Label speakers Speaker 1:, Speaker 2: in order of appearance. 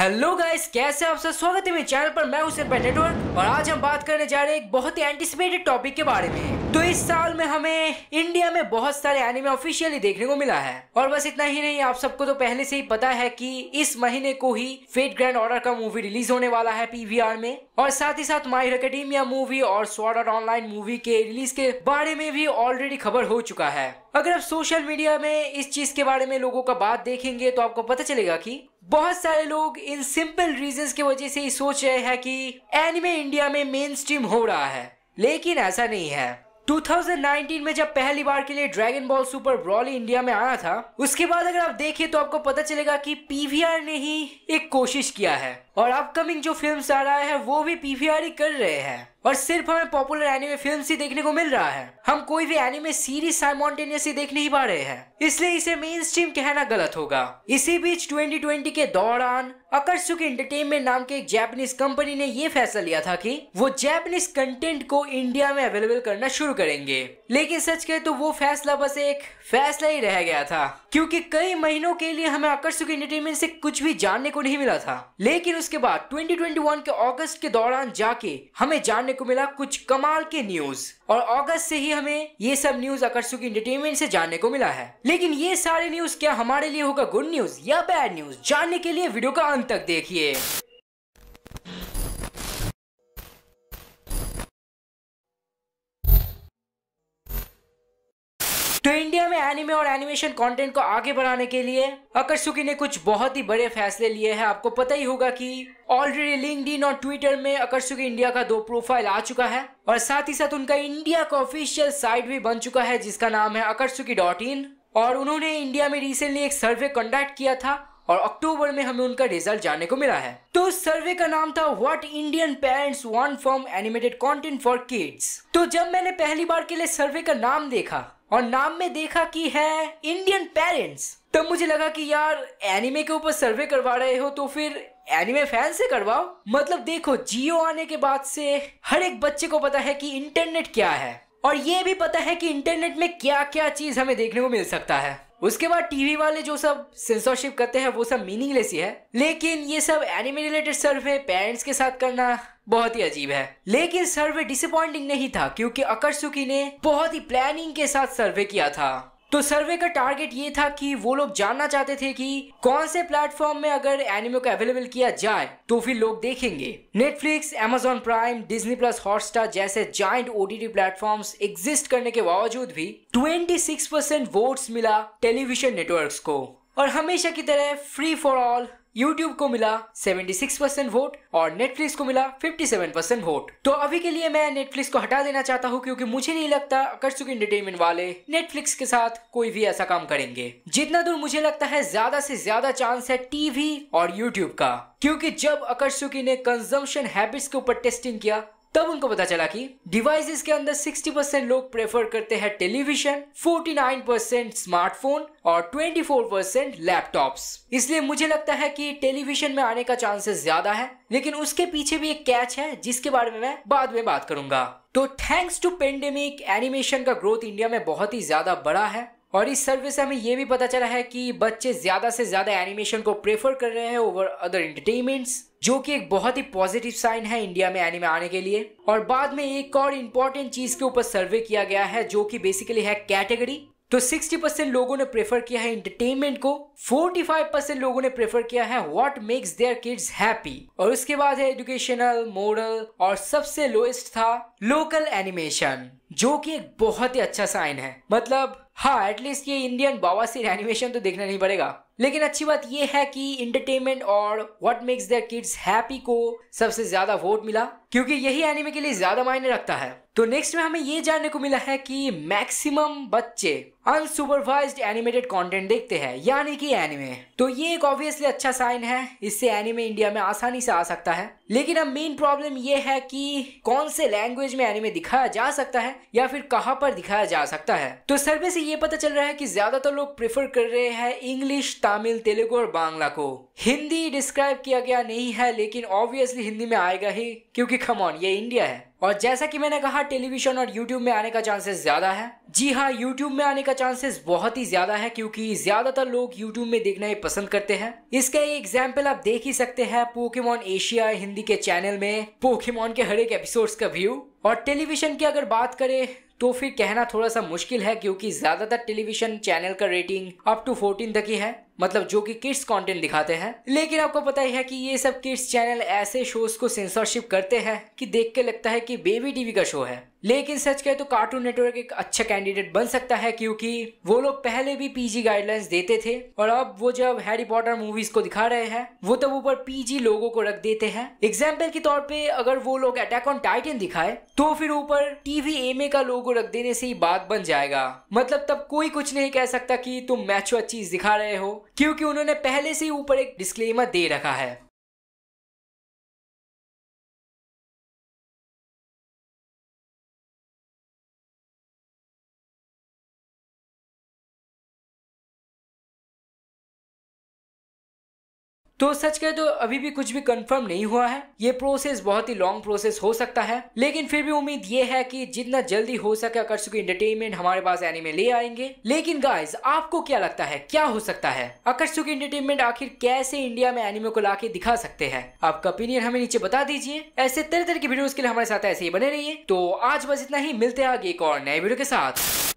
Speaker 1: hello guys कैसे आप सब स्वागत है मेरे चैनल पर मैं हूं सिर्फ और आज हम बात करने जा रहे हैं एक बहुत ही एंटिसिपेटेड टॉपिक के बारे में तो इस साल में हमें इंडिया में बहुत सारे एनिमे ऑफिशियली देखने को मिला है और बस इतना ही नहीं आप सबको तो पहले से ही पता है कि इस महीने को ही फेट ग्रैंड ऑर्डर का मूवी रिलीज होने वाला है पीवीआर में और साथ ही साथ माई अकेडेमिया मूवी और स्वॉर्ड ऑनलाइन मूवी के रिलीज के बारे में भी ऑलरेडी खबर हो चुका है अगर आप सोशल मीडिया में इस चीज के बारे में लोगों का बात देखेंगे तो आपको पता चलेगा कि बहुत सारे लोग इन सिंपल रीजन की वजह से ही सोच रहे हैं कि एनिमे इंडिया में मेन स्ट्रीम हो रहा है लेकिन ऐसा नहीं है 2019 में जब पहली बार के लिए Dragon Ball Super Brawl India में आया था उसके बाद अगर आप देखें तो आपको पता चलेगा कि पीवीआर ने ही एक कोशिश किया है और अपकमिंग जो फिल्म्स आ रहा है वो भी पीवीआर ही कर रहे हैं और सिर्फ हमें पॉपुलर एनिमे फिल्म ही देखने को मिल रहा है हम कोई भी एनिमे सीरीज साइमोटेनियसली देख नहीं पा रहे हैं इसलिए इसे मेन स्ट्रीम कहना गलत होगा इसी बीच 2020 के दौरान अकर्सुक एंटरटेनमेंट नाम के एक जैपनीज कंपनी ने ये फैसला लिया था कि वो जैपनीज कंटेंट को इंडिया में अवेलेबल करना शुरू करेंगे लेकिन सच कहे तो वो फैसला बस एक फैसला ही रह गया था क्योंकि कई महीनों के लिए हमें अकर्सुक एंटरटेनमेंट से कुछ भी जानने को नहीं मिला था लेकिन उसके बाद 2021 के अगस्त के दौरान जाके हमें जानने सामने को मिला कुछ कमाल के न्यूज और अगस्त से ही हमें ये सब न्यूज अकर्षुक इंटरटेनमेंट से जानने को मिला है लेकिन ये सारे न्यूज क्या हमारे लिए होगा गुड न्यूज या बैड न्यूज जानने के लिए वीडियो का अंत तक देखिए एनिमे और एनिमेशन कंटेंट को आगे बढ़ाने के लिए अकरसुकी ने कुछ बहुत ही बड़े फैसले लिए हैं आपको पता ही होगा कि ऑलरेडी लिंक्डइन और ट्विटर में अकरसुकी इंडिया का दो प्रोफाइल आ चुका है और साथ ही साथ उनका इंडिया का ऑफिशियल साइट भी बन चुका है जिसका नाम है अकरसुकी डॉट इन और उन्होंने इंडिया में रिसेंटली एक सर्वे कंडक्ट किया था और अक्टूबर में हमें उनका रिजल्ट जानने को मिला है तो उस सर्वे का नाम था what Indian parents want from animated content for kids तो जब मैंने पहली बार के लिए सर्वे का नाम देखा और नाम में देखा कि है इंडियन पेरेंट्स तब मुझे लगा कि यार एनिमे के ऊपर सर्वे करवा रहे हो तो फिर एनिमे फैन से करवाओ मतलब देखो जियो आने के बाद से हर एक बच्चे को पता है कि इंटरनेट क्या है और ये भी पता है कि इंटरनेट में क्या क्या चीज हमें देखने को मिल सकता है उसके बाद टीवी वाले जो सब सेंसरशिप करते हैं वो सब मीनिंगलेस ही है लेकिन ये सब एनिमे रिलेटेड सर्वे पेरेंट्स के साथ करना बहुत ही अजीब है लेकिन सर्वे डिसअपॉइंटिंग नहीं था क्योंकि सुखी ने बहुत ही प्लानिंग के साथ सर्वे किया था तो सर्वे का टारगेट ये था कि वो लोग जानना चाहते थे कि कौन से प्लेटफॉर्म में अगर एनिमे को अवेलेबल किया जाए तो फिर लोग देखेंगे Netflix Amazon Prime Disney Plus Hotstar जैसे जॉइंट ओटीटी प्लेटफॉर्म्स एग्जिस्ट करने के बावजूद भी 26% वोट्स मिला टेलीविजन नेटवर्क को और हमेशा की तरह फ्री फॉर ऑल यूट्यूब को मिला 76 परसेंट वोट और नेटफ्लिक्स को मिला 57 परसेंट वोट तो अभी के लिए मैं नेटफ्लिक्स को हटा देना चाहता हूँ क्योंकि मुझे नहीं लगता अकर्षुक इंटरटेनमेंट वाले नेटफ्लिक्स के साथ कोई भी ऐसा काम करेंगे जितना दूर मुझे लगता है ज्यादा से ज्यादा चांस है टीवी और यूट्यूब का क्योंकि जब अकर्षुकी ने कंजम्पशन हैबिट्स के ऊपर टेस्टिंग किया तब उनको पता चला कि डिवाइसेस के अंदर 60% लोग प्रेफर करते हैं टेलीविजन 49% स्मार्टफोन और 24% लैपटॉप्स इसलिए मुझे लगता है कि टेलीविजन में आने का चांसेस ज्यादा है लेकिन उसके पीछे भी एक कैच है जिसके बारे में मैं बाद में बात करूंगा तो थैंक्स टू पेंडेमिक एनिमेशन का ग्रोथ इंडिया में बहुत ही ज्यादा बड़ा है और इस सर्वे से हमें ये भी पता चला है कि बच्चे ज्यादा से ज्यादा एनिमेशन को प्रेफर कर रहे हैं ओवर अदर एंटरटेनमेंट्स जो कि एक बहुत ही पॉजिटिव साइन है इंडिया में एनिमे आने के लिए और बाद में एक और इम्पोर्टेंट चीज के ऊपर सर्वे किया गया है जो कि बेसिकली है कैटेगरी तो 60 परसेंट लोगों ने प्रेफर किया है इंटरटेनमेंट को 45 परसेंट लोगों ने प्रेफर किया है what makes their kids happy और उसके बाद है एजुकेशनल मोरल और सबसे लोएस्ट था लोकल एनिमेशन जो कि एक बहुत ही अच्छा साइन है मतलब हाँ एटलीस्ट ये इंडियन बाबा एनिमेशन तो देखना नहीं पड़ेगा लेकिन अच्छी बात यह है कि इंटरटेनमेंट और what makes their kids happy को सबसे ज्यादा वोट मिला क्योंकि यही एनिमे के लिए ज्यादा मायने रखता है तो नेक्स्ट में हमें ये जानने को मिला है कि मैक्सिमम बच्चे अनसुपरवाइज एनिमेटेड कंटेंट देखते हैं यानी कि एनिमे तो ये एक ऑब्वियसली अच्छा साइन है इससे एनिमे इंडिया में आसानी से आ सकता है लेकिन अब मेन प्रॉब्लम ये है कि कौन से लैंग्वेज में एनिमे दिखाया जा सकता है या फिर कहाँ पर दिखाया जा सकता है तो सर्वे से ये पता चल रहा है कि ज्यादातर लोग प्रेफर कर रहे हैं इंग्लिश तमिल तेलुगु और बांग्ला को हिंदी डिस्क्राइब किया गया नहीं है लेकिन ऑब्वियसली हिंदी में आएगा ही क्योंकि खमौन ये इंडिया है और जैसा कि मैंने कहा टेलीविजन और यूट्यूब में आने का चांसेस ज्यादा है जी हाँ यूट्यूब में आने का चांसेस बहुत ही ज्यादा है क्योंकि ज्यादातर लोग यूट्यूब में देखना ही पसंद करते हैं इसका एक एग्जाम्पल आप देख ही सकते हैं पोकेमॉन एशिया हिंदी के चैनल में पोकेमॉन के हर एक एपिसोड का व्यू और टेलीविजन की अगर बात करें तो फिर कहना थोड़ा सा मुश्किल है क्योंकि ज्यादातर टेलीविजन चैनल का रेटिंग अप टू 14 तक ही है मतलब जो कि किड्स कंटेंट दिखाते हैं लेकिन आपको पता ही है कि ये सब किड्स चैनल ऐसे शोज को सेंसरशिप करते हैं कि देख के लगता है कि बेबी टीवी का शो है लेकिन सच कहे तो कार्टून नेटवर्क एक अच्छा कैंडिडेट बन सकता है क्योंकि वो लोग पहले भी पीजी गाइडलाइंस देते थे और अब वो जब हैरी पॉटर मूवीज को दिखा रहे हैं वो तब ऊपर पीजी लोगों को रख देते हैं एग्जाम्पल के तौर पे अगर वो लोग अटैक ऑन टाइटन दिखाए तो फिर ऊपर टीवी एम का लोगो रख देने से ही बात बन जाएगा मतलब तब कोई कुछ नहीं कह सकता की तुम मैचो चीज दिखा रहे हो क्यूँकी उन्होंने पहले से ही ऊपर एक डिस्क्लेमर दे रखा है तो सच कहे तो अभी भी कुछ भी कंफर्म नहीं हुआ है ये प्रोसेस बहुत ही लॉन्ग प्रोसेस हो सकता है लेकिन फिर भी उम्मीद ये है कि जितना जल्दी हो सके अकर्षुकी एंटरटेनमेंट हमारे पास एनिमे ले आएंगे लेकिन गाइज आपको क्या लगता है क्या हो सकता है अकर्षुकी एंटरटेनमेंट आखिर कैसे इंडिया में एनिमे को ला दिखा सकते हैं आपका ओपिनियन हमें नीचे बता दीजिए ऐसे तरह तरह की वीडियो के लिए हमारे साथ ऐसे ही बने रहिए तो आज बस इतना ही मिलते हैं आगे एक और नए वीडियो के साथ